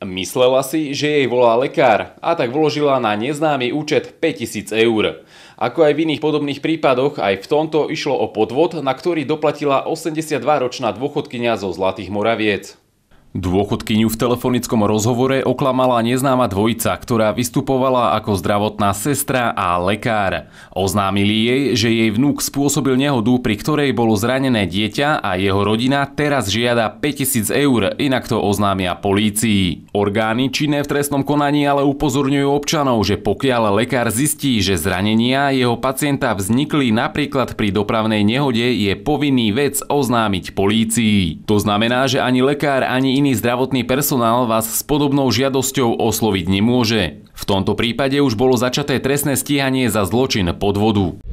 Myslela si, že jej volá lekár a tak vložila na neznámy účet 5000 eur. Ako aj v iných podobných prípadoch, aj v tomto išlo o podvod, na ktorý doplatila 82-ročná dôchodkynia zo Zlatých Moraviec. Dôchodkyňu v telefonickom rozhovore oklamala neznáma dvojica, ktorá vystupovala ako zdravotná sestra a lekár. Oznámili jej, že jej vnúk spôsobil nehodu, pri ktorej bolo zranené dieťa a jeho rodina teraz žiada 5000 eur, inak to oznámia polícii. Orgány činné v trestnom konaní ale upozorňujú občanov, že pokiaľ lekár zistí, že zranenia jeho pacienta vznikli napríklad pri dopravnej nehode, je povinný vec oznámiť polícii. To znamená, že ani lekár, ani iný zdravotný personál vás s podobnou žiadosťou osloviť nemôže. V tomto prípade už bolo začaté trestné stíhanie za zločin podvodu.